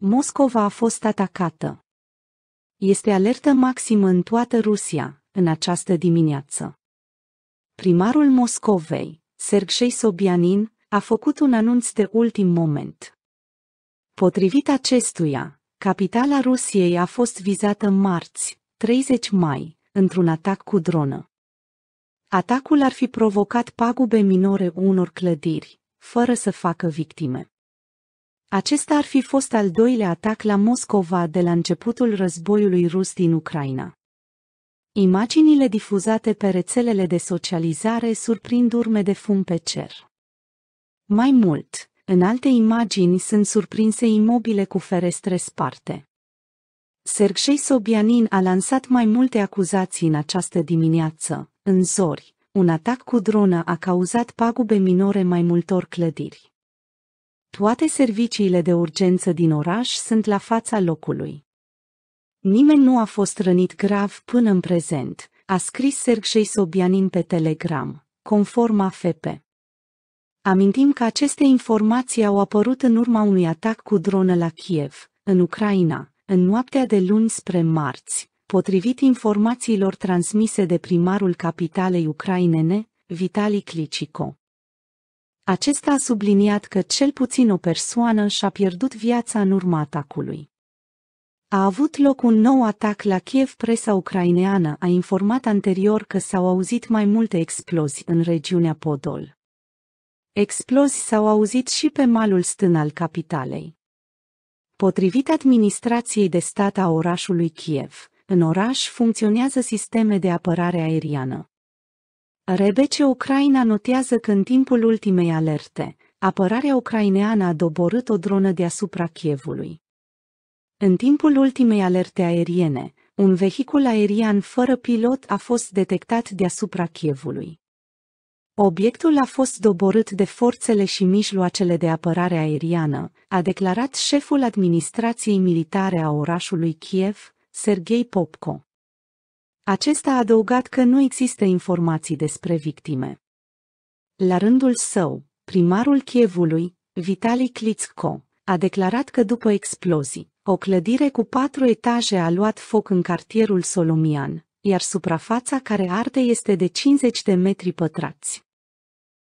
Moscova a fost atacată. Este alertă maximă în toată Rusia, în această dimineață. Primarul Moscovei, Sergei Sobianin, a făcut un anunț de ultim moment. Potrivit acestuia, capitala Rusiei a fost vizată marți, 30 mai, într-un atac cu dronă. Atacul ar fi provocat pagube minore unor clădiri, fără să facă victime. Acesta ar fi fost al doilea atac la Moscova de la începutul războiului rus din Ucraina. Imaginile difuzate pe rețelele de socializare surprind urme de fum pe cer. Mai mult, în alte imagini sunt surprinse imobile cu ferestre sparte. Sergei Sobianin a lansat mai multe acuzații în această dimineață, în zori. Un atac cu dronă a cauzat pagube minore mai multor clădiri. Toate serviciile de urgență din oraș sunt la fața locului. Nimeni nu a fost rănit grav până în prezent, a scris Sergei Sobianin pe Telegram, conform AFP. Amintim că aceste informații au apărut în urma unui atac cu dronă la Kiev, în Ucraina, în noaptea de luni spre marți, potrivit informațiilor transmise de primarul capitalei ucrainene, Vitali Klitschko. Acesta a subliniat că cel puțin o persoană și-a pierdut viața în urma atacului. A avut loc un nou atac la Kiev. Presa ucraineană a informat anterior că s-au auzit mai multe explozii în regiunea Podol. Explozii s-au auzit și pe malul stân al capitalei. Potrivit administrației de stat a orașului Kiev, în oraș funcționează sisteme de apărare aeriană. Rebece Ucraina notează că în timpul ultimei alerte, apărarea ucraineană a doborât o dronă deasupra Chievului. În timpul ultimei alerte aeriene, un vehicul aerian fără pilot a fost detectat deasupra Chievului. Obiectul a fost doborât de forțele și mijloacele de apărare aeriană, a declarat șeful administrației militare a orașului Kiev, Sergei Popko. Acesta a adăugat că nu există informații despre victime. La rândul său, primarul Chievului, Vitali Klitschko, a declarat că după explozii, o clădire cu patru etaje a luat foc în cartierul Solomian, iar suprafața care arde este de 50 de metri pătrați.